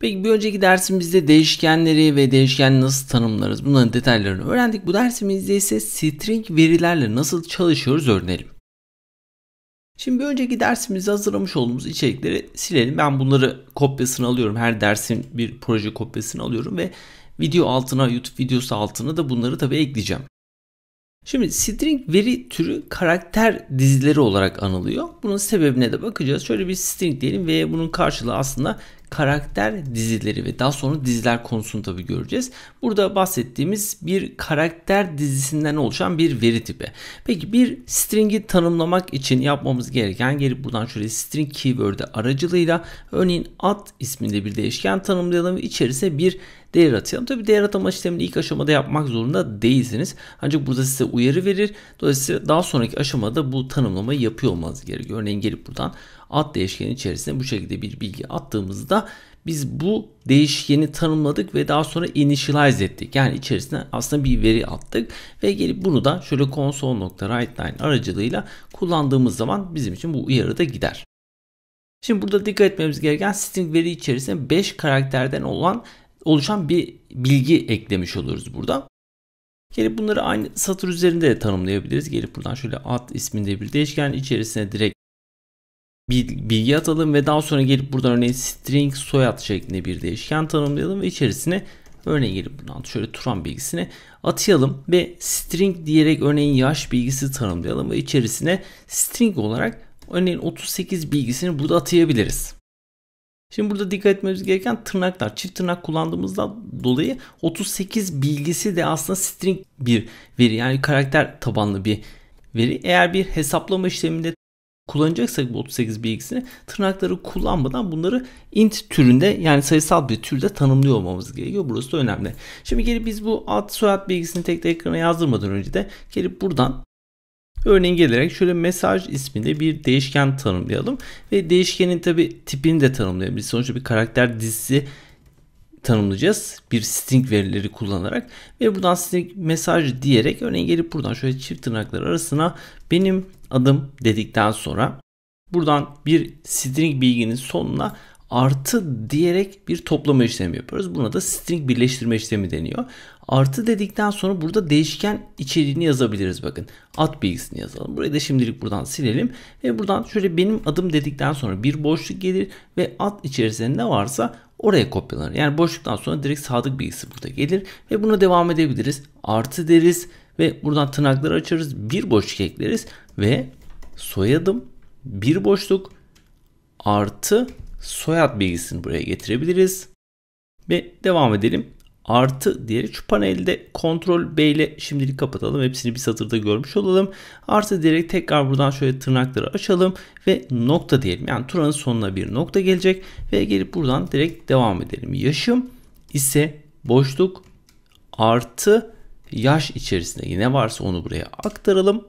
Peki bir önceki dersimizde değişkenleri ve değişken nasıl tanımlarız bunların detaylarını öğrendik. Bu dersimizde ise string verilerle nasıl çalışıyoruz öğrenelim. Şimdi bir önceki dersimizde hazırlamış olduğumuz içerikleri silelim. Ben bunları kopyasını alıyorum. Her dersin bir proje kopyasını alıyorum ve video altına, YouTube videosu altına da bunları tabii ekleyeceğim. Şimdi string veri türü karakter dizileri olarak anılıyor. Bunun sebebine de bakacağız. Şöyle bir string diyelim ve bunun karşılığı aslında karakter dizileri ve daha sonra diziler konusunu tabi göreceğiz. Burada bahsettiğimiz bir karakter dizisinden oluşan bir veri tipi. Peki bir string'i tanımlamak için yapmamız gereken gelip buradan şöyle string keyword'ü aracılığıyla örneğin ad isminde bir değişken tanımlayalım ve içerisine bir değer atayalım. Tabi değer atama işlemini ilk aşamada yapmak zorunda değilsiniz. Ancak burada size uyarı verir. Dolayısıyla daha sonraki aşamada bu tanımlamayı yapıyor olmanız gerekiyor. Örneğin gelip buradan at değişkeni içerisine bu şekilde bir bilgi attığımızda biz bu değişkeni tanımladık ve daha sonra initialize ettik. Yani içerisine aslında bir veri attık ve gelip bunu da şöyle console.writeline aracılığıyla kullandığımız zaman bizim için bu uyarı da gider. Şimdi burada dikkat etmemiz gereken string veri içerisinde 5 karakterden olan oluşan bir bilgi eklemiş oluruz burada. Gelip bunları aynı satır üzerinde de tanımlayabiliriz. Gelip buradan şöyle ad isminde bir değişken içerisine direkt bir bilgi atalım ve daha sonra gelip buradan örneğin string soyad şeklinde bir değişken tanımlayalım ve içerisine örneğin gelip buradan şöyle Turan bilgisini atayalım ve string diyerek örneğin yaş bilgisi tanımlayalım ve içerisine string olarak örneğin 38 bilgisini burada atayabiliriz. Şimdi burada dikkat etmemiz gereken tırnaklar. Çift tırnak kullandığımızda dolayı 38 bilgisi de aslında string bir veri. Yani karakter tabanlı bir veri. Eğer bir hesaplama işleminde kullanacaksak bu 38 bilgisini tırnakları kullanmadan bunları int türünde yani sayısal bir türde tanımlıyor olmamız gerekiyor. Burası da önemli. Şimdi gelip biz bu ad soyad bilgisini tek tek ekrana yazdırmadan önce de gelip buradan Örneğin gelerek şöyle mesaj isminde bir değişken tanımlayalım. Ve değişkenin tabi tipini de tanımlayalım. Biz sonuçta bir karakter dizisi tanımlayacağız. Bir string verileri kullanarak ve buradan string mesaj diyerek örneğin gelip buradan şöyle çift tırnaklar arasına benim adım dedikten sonra buradan bir string bilginin sonuna artı diyerek bir toplama işlemi yapıyoruz. Buna da string birleştirme işlemi deniyor. Artı dedikten sonra burada değişken içeriğini yazabiliriz bakın. At bilgisini yazalım. Burayı da şimdilik buradan silelim. Ve buradan şöyle benim adım dedikten sonra bir boşluk gelir ve at içerisinde ne varsa oraya kopyalanır. Yani boşluktan sonra direkt sadık bilgisi burada gelir ve buna devam edebiliriz. Artı deriz ve buradan tırnakları açarız. Bir boşluk ekleriz ve soyadım bir boşluk artı soyad bilgisini buraya getirebiliriz. Ve devam edelim. Artı diyerek şu panelde kontrol B ile şimdilik kapatalım. Hepsini bir satırda görmüş olalım. Artı diyerek tekrar buradan şöyle tırnakları açalım ve nokta diyelim. Yani turanın sonuna bir nokta gelecek ve gelip buradan direkt devam edelim. Yaşım ise boşluk artı yaş içerisinde yine varsa onu buraya aktaralım.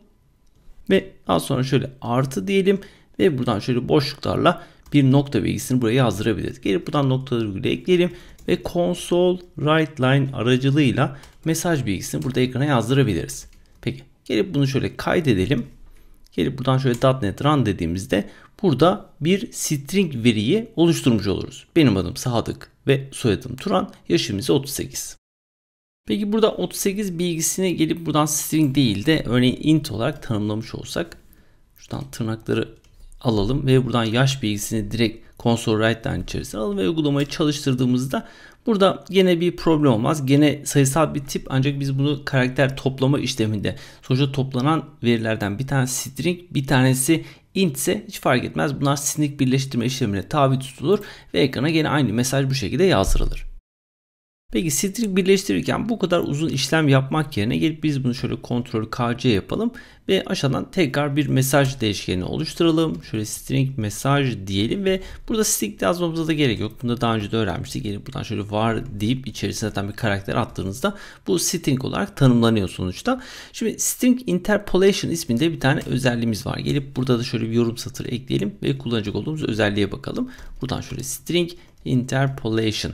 Ve daha sonra şöyle artı diyelim ve buradan şöyle boşluklarla bir nokta bilgisini buraya yazdırabiliriz. Gelip buradan noktaları virgüle ekleyelim ve console write line aracılığıyla mesaj bilgisini burada ekrana yazdırabiliriz. Peki gelip bunu şöyle kaydedelim. Gelip buradan şöyle .NET run dediğimizde burada bir string veriyi oluşturmuş oluruz. Benim adım Sadık ve soyadım Turan. Yaşım ise 38. Peki burada 38 bilgisine gelip buradan string değil de örneğin int olarak tanımlamış olsak. Şuradan tırnakları alalım ve buradan yaş bilgisini direkt console write'den içerisine alalım ve uygulamayı çalıştırdığımızda burada gene bir problem olmaz. Gene sayısal bir tip ancak biz bunu karakter toplama işleminde sonuçta toplanan verilerden bir tanesi string bir tanesi int ise hiç fark etmez. Bunlar sinik birleştirme işlemine tabi tutulur ve ekrana gene aynı mesaj bu şekilde yazdırılır. Peki string birleştirirken bu kadar uzun işlem yapmak yerine gelip biz bunu şöyle kontrol kc yapalım ve aşağıdan tekrar bir mesaj değişkeni oluşturalım. Şöyle string mesaj diyelim ve burada string yazmamıza da gerek yok. Bunu da daha önce de öğrenmiştik. Gelip buradan şöyle var deyip içerisine zaten bir karakter attığınızda bu string olarak tanımlanıyor sonuçta. Şimdi string interpolation isminde bir tane özelliğimiz var. Gelip burada da şöyle bir yorum satırı ekleyelim ve kullanacak olduğumuz özelliğe bakalım. Buradan şöyle string interpolation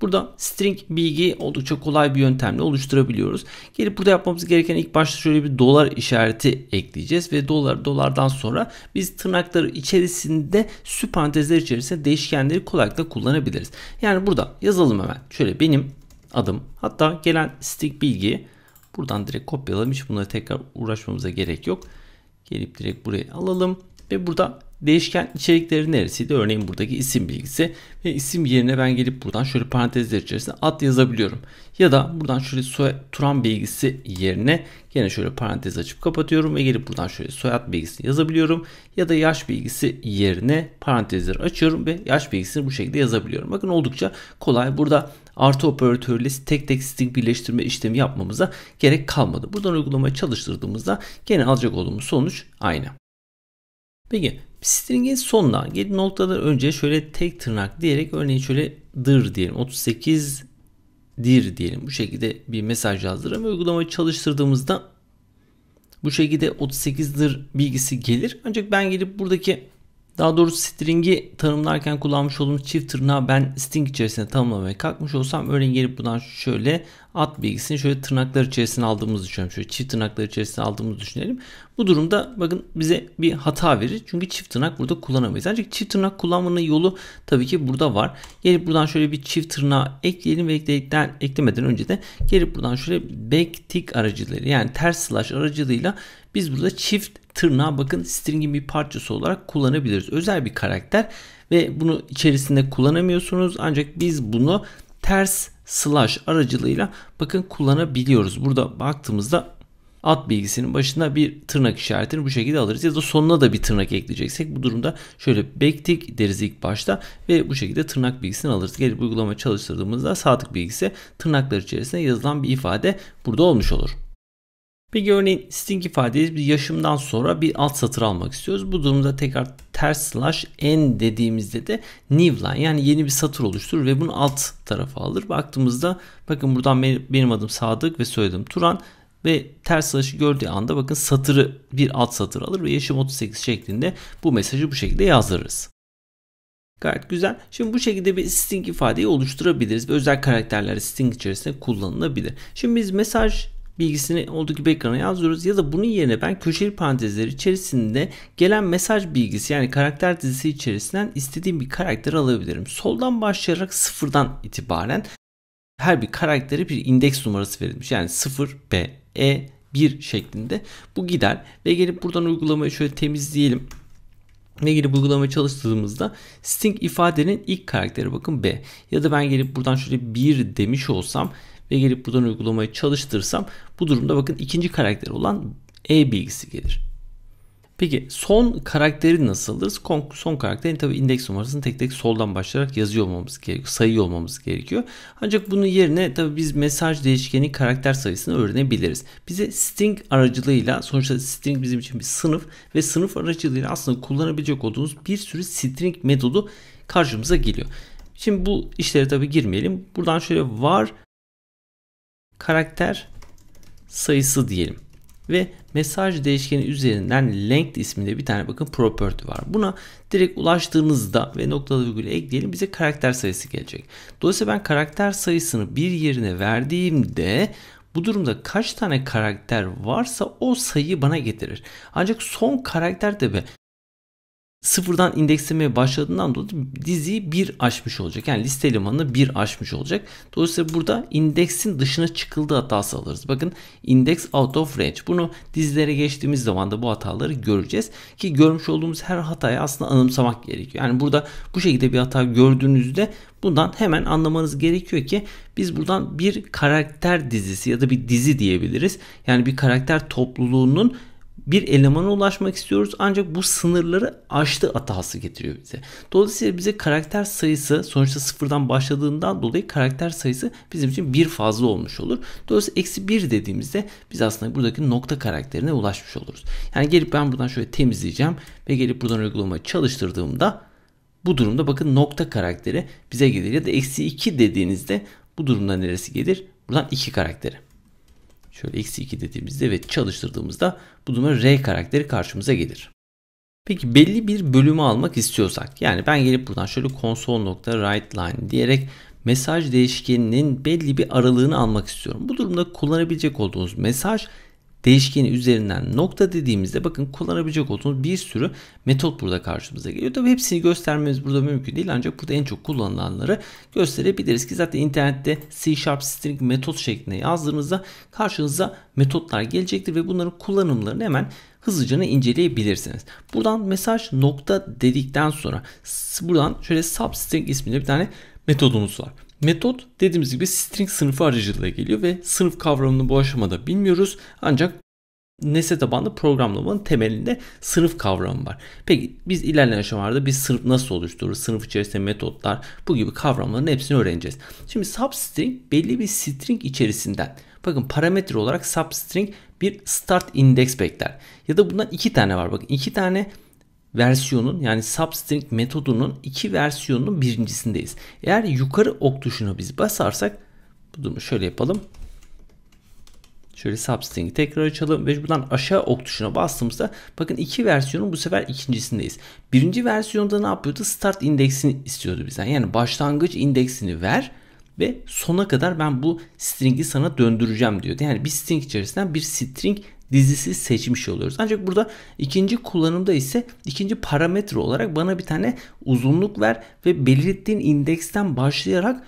Burada string bilgi oldukça kolay bir yöntemle oluşturabiliyoruz. Gelip burada yapmamız gereken ilk başta şöyle bir dolar işareti ekleyeceğiz ve dolar dolardan sonra biz tırnakları içerisinde süpantezler içerisinde değişkenleri kolaylıkla kullanabiliriz. Yani burada yazalım hemen. Şöyle benim adım hatta gelen string bilgi buradan direkt kopyalayalım. Hiç bunlara tekrar uğraşmamıza gerek yok. Gelip direkt buraya alalım ve burada Değişken içerikleri neresiydi? Örneğin buradaki isim bilgisi ve isim yerine ben gelip buradan şöyle parantezler içerisinde ad yazabiliyorum. Ya da buradan şöyle soy Turan bilgisi yerine gene şöyle parantez açıp kapatıyorum ve gelip buradan şöyle soyad bilgisini yazabiliyorum. Ya da yaş bilgisi yerine parantezleri açıyorum ve yaş bilgisini bu şekilde yazabiliyorum. Bakın oldukça kolay. Burada artı operatörle tek tek string birleştirme işlemi yapmamıza gerek kalmadı. Buradan uygulamayı çalıştırdığımızda gene alacak olduğumuz sonuç aynı. Peki String'in sonuna 7 noktadan önce şöyle tek tırnak diyerek örneğin şöyle dır diyelim. 38 dir diyelim. Bu şekilde bir mesaj yazdırırım. Uygulamayı çalıştırdığımızda bu şekilde 38 dir bilgisi gelir. Ancak ben gelip buradaki daha doğrusu string'i tanımlarken kullanmış olduğumuz çift tırnağı ben string içerisinde tanımlamaya kalkmış olsam örneğin gelip buradan şöyle at bilgisini şöyle tırnaklar içerisine aldığımızı düşünelim. Şöyle çift tırnaklar içerisine aldığımızı düşünelim. Bu durumda bakın bize bir hata verir. Çünkü çift tırnak burada kullanamayız. Ancak çift tırnak kullanmanın yolu tabii ki burada var. Gelip buradan şöyle bir çift tırnağı ekleyelim ve ekledikten, eklemeden önce de gelip buradan şöyle backtick tick aracılığıyla yani ters slash aracılığıyla biz burada çift tırnağa bakın string'in bir parçası olarak kullanabiliriz. Özel bir karakter ve bunu içerisinde kullanamıyorsunuz ancak biz bunu ters slash aracılığıyla bakın kullanabiliyoruz. Burada baktığımızda at bilgisinin başına bir tırnak işaretini bu şekilde alırız ya da sonuna da bir tırnak ekleyeceksek bu durumda şöyle backtick deriz ilk başta ve bu şekilde tırnak bilgisini alırız. Gelip uygulama çalıştırdığımızda sağ tık bilgisi tırnaklar içerisinde yazılan bir ifade burada olmuş olur. Bir örneğin string ifadeyiz bir yaşımdan sonra bir alt satır almak istiyoruz. Bu durumda tekrar ters slash n dediğimizde de new line yani yeni bir satır oluşturur ve bunu alt tarafa alır. Baktığımızda bakın buradan benim adım Sadık ve soyadım Turan ve ters slash'ı gördüğü anda bakın satırı bir alt satır alır ve yaşım 38 şeklinde bu mesajı bu şekilde yazdırırız. Gayet güzel. Şimdi bu şekilde bir string ifadeyi oluşturabiliriz ve özel karakterler string içerisinde kullanılabilir. Şimdi biz mesaj bilgisini olduğu gibi ekrana yazıyoruz ya da bunun yerine ben köşeli parantezler içerisinde gelen mesaj bilgisi yani karakter dizisi içerisinden istediğim bir karakter alabilirim. Soldan başlayarak sıfırdan itibaren her bir karaktere bir indeks numarası verilmiş. Yani 0, B, E, 1 şeklinde bu gider ve gelip buradan uygulamayı şöyle temizleyelim. ve gelip uygulamayı çalıştığımızda string ifadenin ilk karakteri bakın B. Ya da ben gelip buradan şöyle 1 demiş olsam ve gelip buradan uygulamayı çalıştırsam bu durumda bakın ikinci karakter olan E bilgisi gelir. Peki son karakteri nasıldır? Son karakterin tabi indeks numarasını tek tek soldan başlayarak yazıyor olmamız gerekiyor. Sayıyor olmamız gerekiyor. Ancak bunun yerine tabi biz mesaj değişkeni karakter sayısını öğrenebiliriz. Bize string aracılığıyla sonuçta string bizim için bir sınıf ve sınıf aracılığıyla aslında kullanabilecek olduğunuz bir sürü string metodu karşımıza geliyor. Şimdi bu işlere tabi girmeyelim. Buradan şöyle var karakter sayısı diyelim. Ve mesaj değişkeni üzerinden length isminde bir tane bakın property var. Buna direkt ulaştığımızda ve noktalı virgülü ekleyelim bize karakter sayısı gelecek. Dolayısıyla ben karakter sayısını bir yerine verdiğimde bu durumda kaç tane karakter varsa o sayıyı bana getirir. Ancak son karakter de be sıfırdan indekslemeye başladığından dolayı diziyi bir aşmış olacak. Yani liste elemanını bir aşmış olacak. Dolayısıyla burada indeksin dışına çıkıldığı hatası alırız. Bakın index out of range. Bunu dizilere geçtiğimiz zaman da bu hataları göreceğiz. Ki görmüş olduğumuz her hatayı aslında anımsamak gerekiyor. Yani burada bu şekilde bir hata gördüğünüzde bundan hemen anlamanız gerekiyor ki biz buradan bir karakter dizisi ya da bir dizi diyebiliriz. Yani bir karakter topluluğunun bir elemana ulaşmak istiyoruz ancak bu sınırları aştı hatası getiriyor bize. Dolayısıyla bize karakter sayısı sonuçta sıfırdan başladığından dolayı karakter sayısı bizim için bir fazla olmuş olur. Dolayısıyla eksi bir dediğimizde biz aslında buradaki nokta karakterine ulaşmış oluruz. Yani gelip ben buradan şöyle temizleyeceğim ve gelip buradan uygulamayı çalıştırdığımda bu durumda bakın nokta karakteri bize gelir ya da eksi 2 dediğinizde bu durumda neresi gelir? Buradan 2 karakteri. Şöyle eksi 2 dediğimizde ve çalıştırdığımızda bu numara R karakteri karşımıza gelir. Peki belli bir bölümü almak istiyorsak yani ben gelip buradan şöyle console.write line diyerek mesaj değişkeninin belli bir aralığını almak istiyorum. Bu durumda kullanabilecek olduğunuz mesaj değişkeni üzerinden nokta dediğimizde bakın kullanabilecek olduğunuz bir sürü metot burada karşımıza geliyor. Tabi hepsini göstermemiz burada mümkün değil ancak burada en çok kullanılanları gösterebiliriz ki zaten internette C Sharp String metot şeklinde yazdığımızda karşınıza metotlar gelecektir ve bunların kullanımlarını hemen hızlıca inceleyebilirsiniz. Buradan mesaj nokta dedikten sonra buradan şöyle substring isminde bir tane metodumuz var. Metot dediğimiz gibi string sınıfı aracılığıyla geliyor ve sınıf kavramını bu aşamada bilmiyoruz. Ancak nesne tabanlı programlamanın temelinde sınıf kavramı var. Peki biz ilerleyen aşamalarda bir sınıf nasıl oluşturur, Sınıf içerisinde metotlar bu gibi kavramların hepsini öğreneceğiz. Şimdi substring belli bir string içerisinden bakın parametre olarak substring bir start index bekler. Ya da bundan iki tane var. Bakın iki tane versiyonun yani substring metodunun iki versiyonunun birincisindeyiz. Eğer yukarı ok tuşuna biz basarsak bu durumu şöyle yapalım. Şöyle substring'i tekrar açalım ve buradan aşağı ok tuşuna bastığımızda bakın iki versiyonun bu sefer ikincisindeyiz. Birinci versiyonda ne yapıyordu? Start indeksini istiyordu bizden. Yani başlangıç indeksini ver ve sona kadar ben bu string'i sana döndüreceğim diyordu. Yani bir string içerisinden bir string dizisi seçmiş oluyoruz. Ancak burada ikinci kullanımda ise ikinci parametre olarak bana bir tane uzunluk ver ve belirttiğin indeksten başlayarak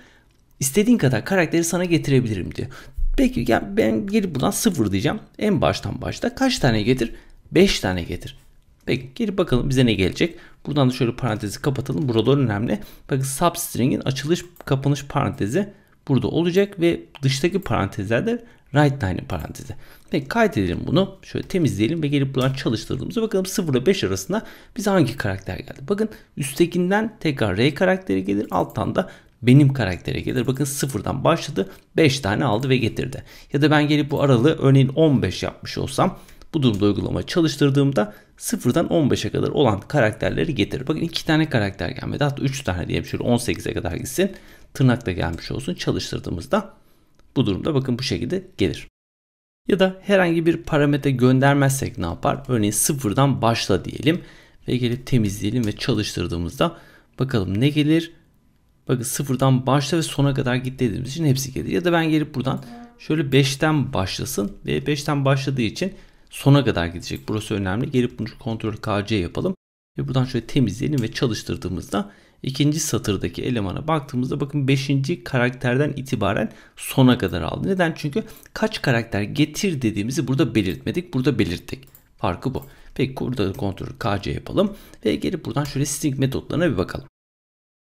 istediğin kadar karakteri sana getirebilirim diyor. Peki yani ben gelip buradan sıfır diyeceğim. En baştan başta kaç tane getir? 5 tane getir. Peki gelip bakalım bize ne gelecek. Buradan da şöyle parantezi kapatalım. Buralar önemli. Bakın substring'in açılış kapanış parantezi burada olacak ve dıştaki parantezlerde Right aynı parantezi. Peki kaydedelim bunu. Şöyle temizleyelim ve gelip buradan çalıştırdığımızda bakalım 0 ile 5 arasında bize hangi karakter geldi. Bakın üsttekinden tekrar R karakteri gelir. Alttan da benim karaktere gelir. Bakın sıfırdan başladı. 5 tane aldı ve getirdi. Ya da ben gelip bu aralığı örneğin 15 yapmış olsam bu durumda uygulama çalıştırdığımda sıfırdan 15'e kadar olan karakterleri getirir. Bakın 2 tane karakter gelmedi. Hatta 3 tane diyelim şöyle 18'e kadar gitsin. Tırnakla gelmiş olsun çalıştırdığımızda bu durumda bakın bu şekilde gelir. Ya da herhangi bir parametre göndermezsek ne yapar? Örneğin sıfırdan başla diyelim ve gelip temizleyelim ve çalıştırdığımızda bakalım ne gelir? Bakın sıfırdan başla ve sona kadar git dediğimiz için hepsi gelir. Ya da ben gelip buradan şöyle 5'ten başlasın ve 5'ten başladığı için sona kadar gidecek. Burası önemli. Gelip bunu kontrol KC yapalım ve buradan şöyle temizleyelim ve çalıştırdığımızda ikinci satırdaki elemana baktığımızda bakın 5. karakterden itibaren sona kadar aldı. Neden? Çünkü kaç karakter getir dediğimizi burada belirtmedik. Burada belirttik. Farkı bu. Peki burada kontrol KC yapalım ve gelip buradan şöyle string metotlarına bir bakalım.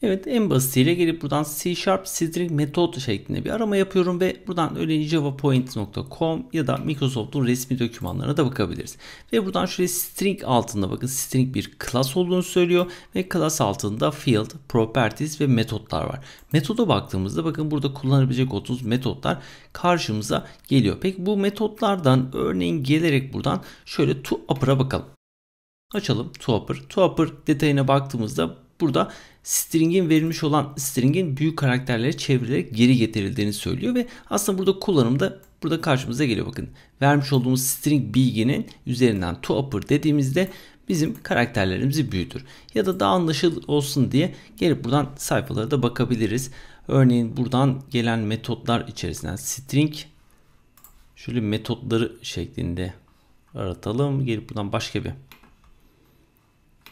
Evet en basitiyle gelip buradan C Sharp Sidring metot şeklinde bir arama yapıyorum ve buradan öyle javapoint.com ya da Microsoft'un resmi dokümanlarına da bakabiliriz. Ve buradan şöyle string altında bakın string bir class olduğunu söylüyor ve class altında field, properties ve metotlar var. Metoda baktığımızda bakın burada kullanabilecek olduğunuz metotlar karşımıza geliyor. Peki bu metotlardan örneğin gelerek buradan şöyle to upper'a bakalım. Açalım to upper. To upper detayına baktığımızda burada string'in verilmiş olan string'in büyük karakterlere çevrilerek geri getirildiğini söylüyor ve aslında burada kullanımda burada karşımıza geliyor bakın. Vermiş olduğumuz string bilginin üzerinden to upper dediğimizde bizim karakterlerimizi büyütür. Ya da daha anlaşılır olsun diye gelip buradan sayfalara da bakabiliriz. Örneğin buradan gelen metotlar içerisinden string şöyle metotları şeklinde aratalım. Gelip buradan başka bir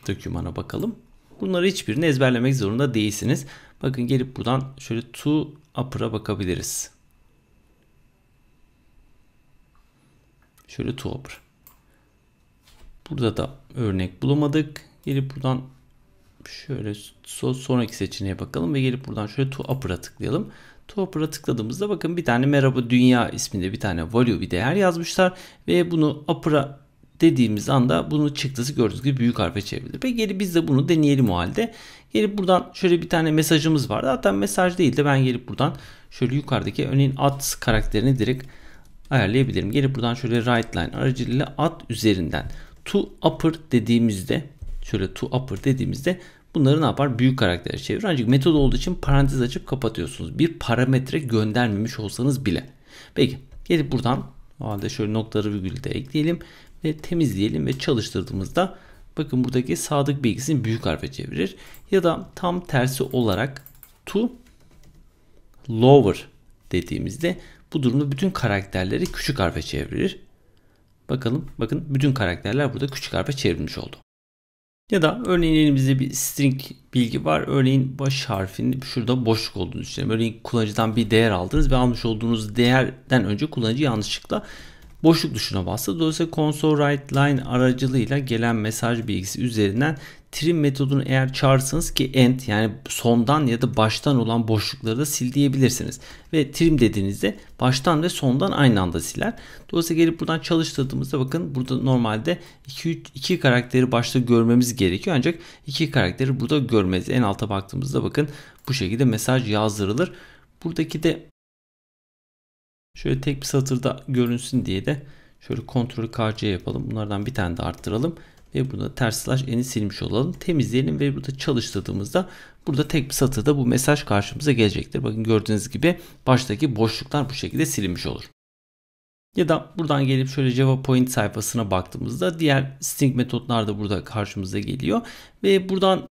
dokümana bakalım. Bunları hiçbirini ezberlemek zorunda değilsiniz. Bakın gelip buradan şöyle to upper'a bakabiliriz. Şöyle to upper. Burada da örnek bulamadık. Gelip buradan şöyle sonraki seçeneğe bakalım ve gelip buradan şöyle to upper'a tıklayalım. To upper'a tıkladığımızda bakın bir tane merhaba dünya isminde bir tane value bir değer yazmışlar ve bunu upper'a dediğimiz anda bunu çıktısı gördüğünüz gibi büyük harfe çevrilir. Peki gelip biz de bunu deneyelim o halde. Gelip buradan şöyle bir tane mesajımız var. Zaten mesaj değil de ben gelip buradan şöyle yukarıdaki örneğin at karakterini direkt ayarlayabilirim. Gelip buradan şöyle right line aracılığıyla at üzerinden to upper dediğimizde şöyle to upper dediğimizde bunları ne yapar? Büyük karaktere çevir. Ancak metod olduğu için parantez açıp kapatıyorsunuz. Bir parametre göndermemiş olsanız bile. Peki gelip buradan o halde şöyle noktaları virgülü de ekleyelim ve temizleyelim ve çalıştırdığımızda bakın buradaki sadık bilgisini büyük harfe çevirir. Ya da tam tersi olarak to lower dediğimizde bu durumda bütün karakterleri küçük harfe çevirir. Bakalım bakın bütün karakterler burada küçük harfe çevrilmiş oldu. Ya da örneğin elimizde bir string bilgi var. Örneğin baş harfinin şurada boşluk olduğunu düşünelim. Örneğin kullanıcıdan bir değer aldınız ve almış olduğunuz değerden önce kullanıcı yanlışlıkla boşluk tuşuna bastı. Dolayısıyla console write line aracılığıyla gelen mesaj bilgisi üzerinden trim metodunu eğer çağırırsanız ki end yani sondan ya da baştan olan boşlukları da sil diyebilirsiniz. Ve trim dediğinizde baştan ve sondan aynı anda siler. Dolayısıyla gelip buradan çalıştırdığımızda bakın burada normalde 2, 2 karakteri başta görmemiz gerekiyor. Ancak 2 karakteri burada görmeyiz. En alta baktığımızda bakın bu şekilde mesaj yazdırılır. Buradaki de Şöyle tek bir satırda görünsün diye de şöyle kontrolü KC yapalım. Bunlardan bir tane de arttıralım. Ve bunu ters slash n'i silmiş olalım. Temizleyelim ve burada çalıştırdığımızda burada tek bir satırda bu mesaj karşımıza gelecektir. Bakın gördüğünüz gibi baştaki boşluklar bu şekilde silinmiş olur. Ya da buradan gelip şöyle Java Point sayfasına baktığımızda diğer string metotlar da burada karşımıza geliyor. Ve buradan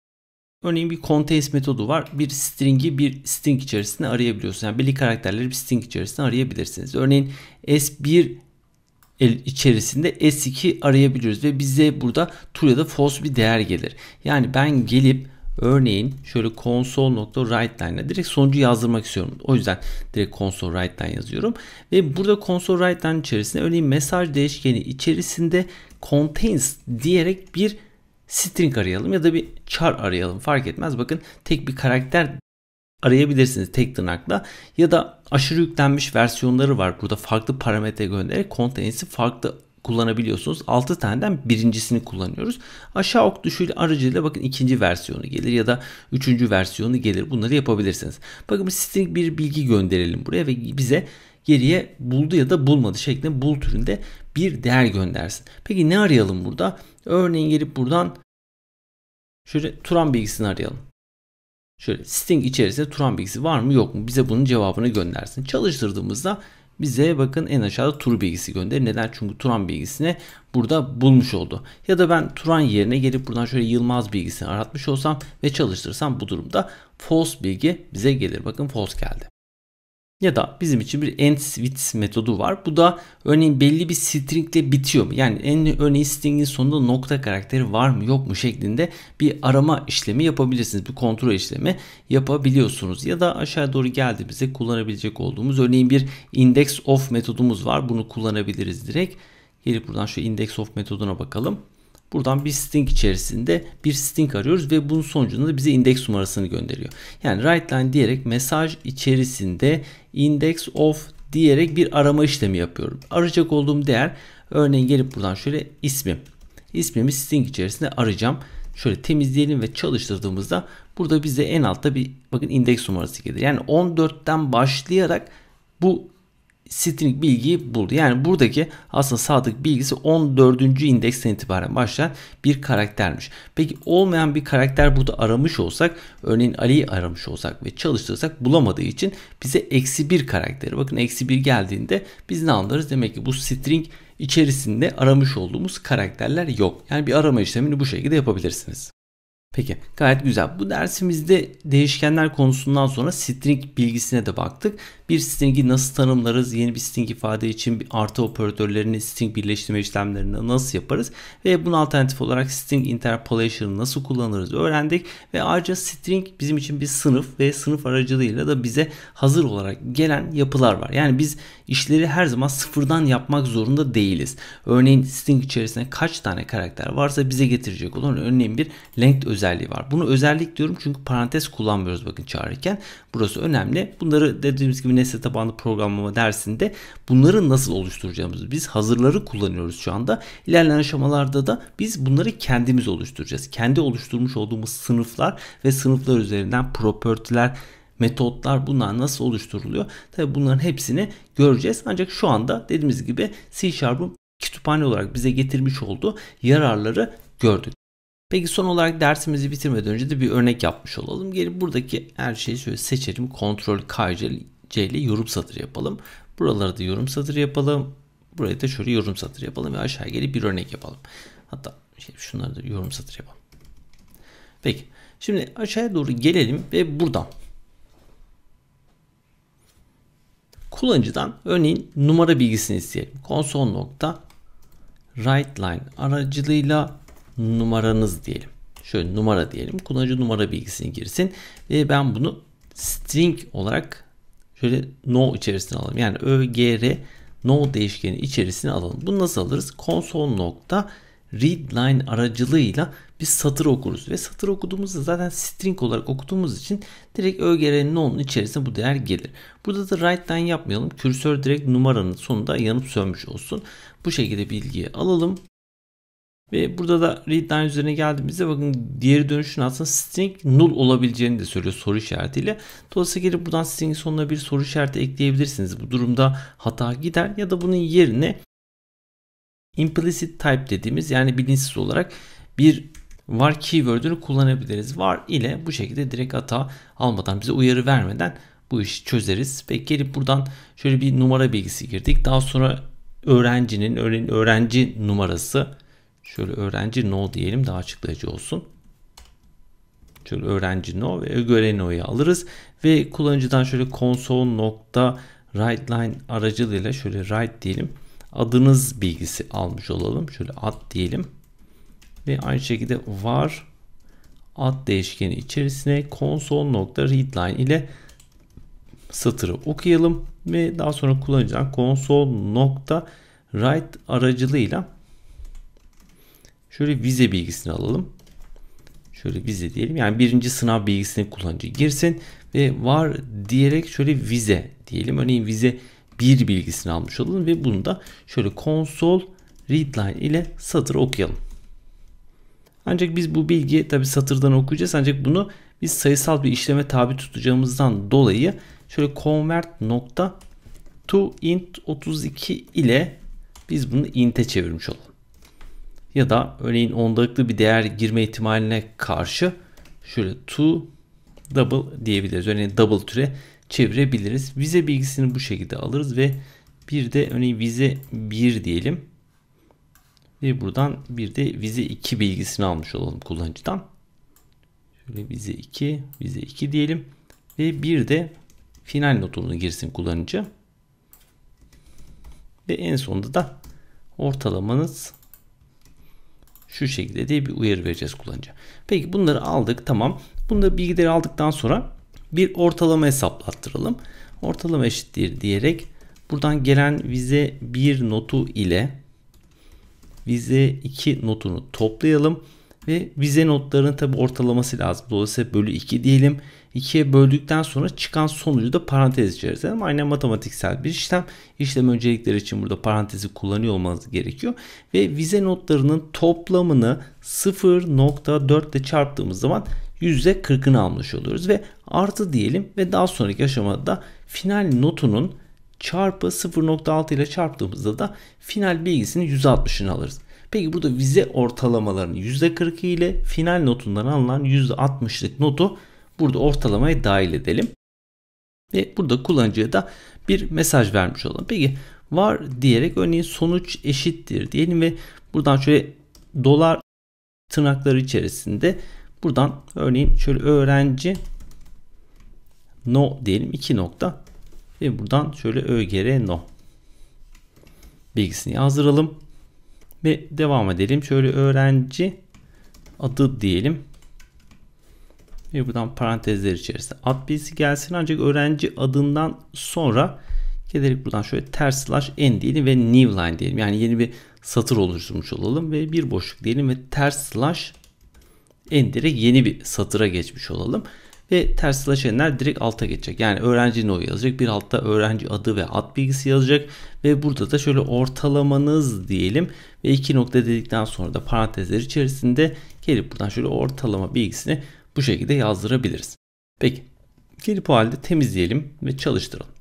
Örneğin bir contains metodu var. Bir string'i bir string içerisinde arayabiliyorsunuz. Yani belli karakterleri bir string içerisinde arayabilirsiniz. Örneğin s1 içerisinde s2 arayabiliyoruz ve bize burada true ya da false bir değer gelir. Yani ben gelip örneğin şöyle console.writeline direkt sonucu yazdırmak istiyorum. O yüzden direkt console writeline yazıyorum ve burada console writeline içerisinde örneğin mesaj değişkeni içerisinde contains diyerek bir string arayalım ya da bir char arayalım fark etmez. Bakın tek bir karakter arayabilirsiniz tek tırnakla ya da aşırı yüklenmiş versiyonları var. Burada farklı parametre göndererek kontenisi farklı kullanabiliyorsunuz. 6 taneden birincisini kullanıyoruz. Aşağı ok tuşuyla aracıyla bakın ikinci versiyonu gelir ya da üçüncü versiyonu gelir. Bunları yapabilirsiniz. Bakın bir string bir bilgi gönderelim buraya ve bize geriye buldu ya da bulmadı şeklinde bul türünde bir değer göndersin. Peki ne arayalım burada? Örneğin gelip buradan şöyle Turan bilgisini arayalım. Şöyle string içerisinde Turan bilgisi var mı yok mu? Bize bunun cevabını göndersin. Çalıştırdığımızda bize bakın en aşağıda tur bilgisi gönder. Neden? Çünkü Turan bilgisini burada bulmuş oldu. Ya da ben Turan yerine gelip buradan şöyle Yılmaz bilgisini aratmış olsam ve çalıştırsam bu durumda false bilgi bize gelir. Bakın false geldi ya da bizim için bir end with metodu var. Bu da örneğin belli bir stringle bitiyor mu? Yani en örneğin stringin sonunda nokta karakteri var mı yok mu şeklinde bir arama işlemi yapabilirsiniz. Bir kontrol işlemi yapabiliyorsunuz. Ya da aşağı doğru geldiğimizde kullanabilecek olduğumuz örneğin bir index of metodumuz var. Bunu kullanabiliriz direkt. Gelip buradan şu index of metoduna bakalım. Buradan bir string içerisinde bir string arıyoruz ve bunun sonucunda da bize indeks numarasını gönderiyor. Yani writeline diyerek mesaj içerisinde index of diyerek bir arama işlemi yapıyorum. Arayacak olduğum değer örneğin gelip buradan şöyle ismim. İsmimi string içerisinde arayacağım. Şöyle temizleyelim ve çalıştırdığımızda burada bize en altta bir bakın indeks numarası gelir. Yani 14'ten başlayarak bu string bilgiyi buldu. Yani buradaki aslında sadık bilgisi 14. indeksten itibaren başlayan bir karaktermiş. Peki olmayan bir karakter burada aramış olsak örneğin Ali'yi aramış olsak ve çalıştırsak bulamadığı için bize eksi bir karakteri bakın eksi bir geldiğinde biz ne anlarız? Demek ki bu string içerisinde aramış olduğumuz karakterler yok. Yani bir arama işlemini bu şekilde yapabilirsiniz. Peki gayet güzel. Bu dersimizde değişkenler konusundan sonra string bilgisine de baktık bir string'i nasıl tanımlarız? Yeni bir string ifade için bir artı operatörlerini string birleştirme işlemlerini nasıl yaparız? Ve bunu alternatif olarak string interpolation'ı nasıl kullanırız öğrendik. Ve ayrıca string bizim için bir sınıf ve sınıf aracılığıyla da bize hazır olarak gelen yapılar var. Yani biz işleri her zaman sıfırdan yapmak zorunda değiliz. Örneğin string içerisinde kaç tane karakter varsa bize getirecek olan örneğin bir length özelliği var. Bunu özellik diyorum çünkü parantez kullanmıyoruz bakın çağırırken. Burası önemli. Bunları dediğimiz gibi nesne tabanlı programlama dersinde bunları nasıl oluşturacağımızı biz hazırları kullanıyoruz şu anda. İlerleyen aşamalarda da biz bunları kendimiz oluşturacağız. Kendi oluşturmuş olduğumuz sınıflar ve sınıflar üzerinden propertiler metotlar bunlar nasıl oluşturuluyor? Tabi bunların hepsini göreceğiz. Ancak şu anda dediğimiz gibi C Sharp'ın kütüphane olarak bize getirmiş olduğu yararları gördük. Peki son olarak dersimizi bitirmeden önce de bir örnek yapmış olalım. Gelip buradaki her şeyi şöyle seçelim. Ctrl K C ile yorum satırı yapalım. Buraları da yorum satırı yapalım. Burayı da şöyle yorum satırı yapalım ve aşağı gelip bir örnek yapalım. Hatta şey, şunları da yorum satırı yapalım. Peki. Şimdi aşağıya doğru gelelim ve buradan kullanıcıdan örneğin numara bilgisini isteyelim. Konsol nokta write line aracılığıyla numaranız diyelim. Şöyle numara diyelim. Kullanıcı numara bilgisini girsin ve ben bunu string olarak şöyle no içerisine alalım. Yani ögr no değişkeni içerisine alalım. Bunu nasıl alırız? Console nokta readline aracılığıyla bir satır okuruz. Ve satır okuduğumuzda zaten string olarak okuduğumuz için direkt ögr no'nun içerisine bu değer gelir. Burada da write yapmayalım. Kürsör direkt numaranın sonunda yanıp sönmüş olsun. Bu şekilde bilgiyi alalım. Ve burada da readline üzerine geldiğimizde bakın diğer dönüşün aslında string null olabileceğini de söylüyor soru işaretiyle. Dolayısıyla gelip buradan string sonuna bir soru işareti ekleyebilirsiniz. Bu durumda hata gider ya da bunun yerine implicit type dediğimiz yani bilinçsiz olarak bir var keyword'ünü kullanabiliriz. Var ile bu şekilde direkt hata almadan bize uyarı vermeden bu işi çözeriz. Ve gelip buradan şöyle bir numara bilgisi girdik. Daha sonra öğrencinin öğrenci numarası Şöyle öğrenci no diyelim daha açıklayıcı olsun. Şöyle öğrenci no ve öğrenci no'yu alırız. Ve kullanıcıdan şöyle console nokta write line aracılığıyla şöyle write diyelim. Adınız bilgisi almış olalım. Şöyle ad diyelim. Ve aynı şekilde var ad değişkeni içerisine console nokta readline ile satırı okuyalım ve daha sonra kullanıcıdan console nokta write aracılığıyla Şöyle vize bilgisini alalım. Şöyle vize diyelim. Yani birinci sınav bilgisini kullanıcı girsin ve var diyerek şöyle vize diyelim. Örneğin vize 1 bilgisini almış olalım ve bunu da şöyle konsol readline ile satır okuyalım. Ancak biz bu bilgi tabi satırdan okuyacağız ancak bunu biz sayısal bir işleme tabi tutacağımızdan dolayı şöyle convert nokta to int 32 ile biz bunu int'e çevirmiş olalım ya da örneğin ondalıklı bir değer girme ihtimaline karşı şöyle to double diyebiliriz. Örneğin double türe çevirebiliriz. Vize bilgisini bu şekilde alırız ve bir de örneğin vize 1 diyelim. Ve buradan bir de vize 2 bilgisini almış olalım kullanıcıdan. Şöyle vize 2, vize 2 diyelim. Ve bir de final notunu girsin kullanıcı. Ve en sonunda da ortalamanız şu şekilde diye bir uyarı vereceğiz kullanıcı. Peki bunları aldık tamam. Bunları bilgileri aldıktan sonra bir ortalama hesaplattıralım. Ortalama eşittir diyerek buradan gelen vize 1 notu ile vize 2 notunu toplayalım ve vize notlarının tabi ortalaması lazım. Dolayısıyla bölü 2 diyelim. 2'ye böldükten sonra çıkan sonucu da parantez içerisinde ama aynen matematiksel bir işlem. İşlem öncelikleri için burada parantezi kullanıyor olmanız gerekiyor. Ve vize notlarının toplamını 0.4 ile çarptığımız zaman %40'ını almış oluyoruz ve artı diyelim ve daha sonraki aşamada final notunun çarpı 0.6 ile çarptığımızda da final bilgisinin %60'ını alırız. Peki burada vize ortalamalarının %40 ile final notundan alınan %60'lık notu Burada ortalamayı dahil edelim. Ve burada kullanıcıya da bir mesaj vermiş olalım. Peki var diyerek örneğin sonuç eşittir diyelim ve buradan şöyle dolar tırnakları içerisinde buradan örneğin şöyle öğrenci no diyelim iki nokta ve buradan şöyle ögr no bilgisini yazdıralım ve devam edelim. Şöyle öğrenci adı diyelim ve buradan parantezler içerisinde ad bilgisi gelsin ancak öğrenci adından sonra gelerek buradan şöyle ters slash n diyelim ve new line diyelim. Yani yeni bir satır oluşturmuş olalım ve bir boşluk diyelim ve ters slash n direkt yeni bir satıra geçmiş olalım. Ve ters slash n'ler direkt alta geçecek. Yani öğrencinin o yazacak. Bir altta öğrenci adı ve ad bilgisi yazacak. Ve burada da şöyle ortalamanız diyelim. Ve iki nokta dedikten sonra da parantezler içerisinde gelip buradan şöyle ortalama bilgisini bu şekilde yazdırabiliriz. Peki gelip o halde temizleyelim ve çalıştıralım.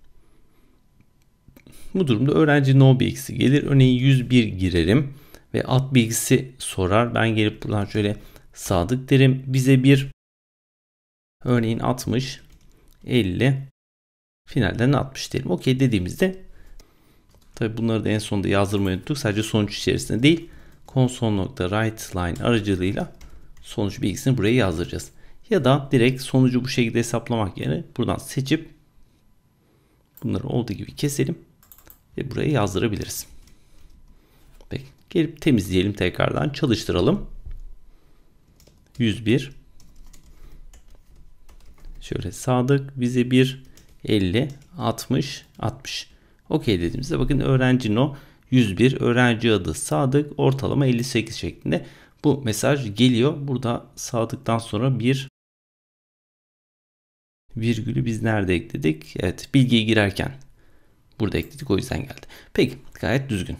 Bu durumda öğrenci no bilgisi gelir. Örneğin 101 girerim ve at bilgisi sorar. Ben gelip buradan şöyle sadık derim. Bize bir örneğin 60, 50, finalden 60 derim. Okey dediğimizde tabi bunları da en sonunda yazdırmayı unuttuk. Sadece sonuç içerisinde değil console.writeLine aracılığıyla sonuç bilgisini buraya yazdıracağız. Ya da direkt sonucu bu şekilde hesaplamak yerine buradan seçip bunları olduğu gibi keselim ve buraya yazdırabiliriz. Peki, gelip temizleyelim tekrardan çalıştıralım. 101 Şöyle Sadık bize bir 50 60 60 Okey dediğimizde bakın öğrenci no 101 öğrenci adı Sadık ortalama 58 şeklinde bu mesaj geliyor. Burada Sadık'tan sonra bir virgülü biz nerede ekledik? Evet bilgiye girerken burada ekledik o yüzden geldi. Peki gayet düzgün.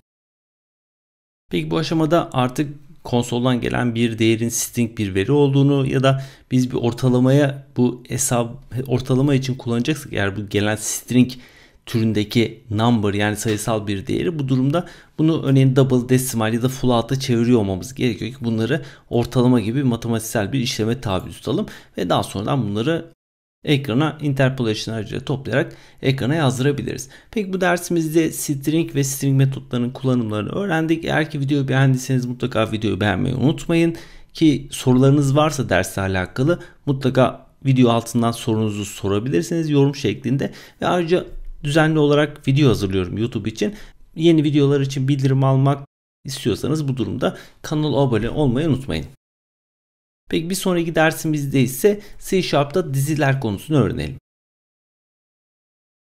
Peki bu aşamada artık konsoldan gelen bir değerin string bir veri olduğunu ya da biz bir ortalamaya bu hesap ortalama için kullanacaksak eğer bu gelen string türündeki number yani sayısal bir değeri bu durumda bunu örneğin double decimal ya da full float'a çeviriyor olmamız gerekiyor ki bunları ortalama gibi matematiksel bir işleme tabi tutalım ve daha sonradan bunları ekrana interpolation aracıyla toplayarak ekrana yazdırabiliriz. Peki bu dersimizde string ve string metotlarının kullanımlarını öğrendik. Eğer ki videoyu beğendiyseniz mutlaka videoyu beğenmeyi unutmayın. Ki sorularınız varsa dersle alakalı mutlaka video altından sorunuzu sorabilirsiniz yorum şeklinde. Ve ayrıca düzenli olarak video hazırlıyorum YouTube için. Yeni videolar için bildirim almak istiyorsanız bu durumda kanala abone olmayı unutmayın. Peki bir sonraki dersimizde ise C Sharp'ta diziler konusunu öğrenelim.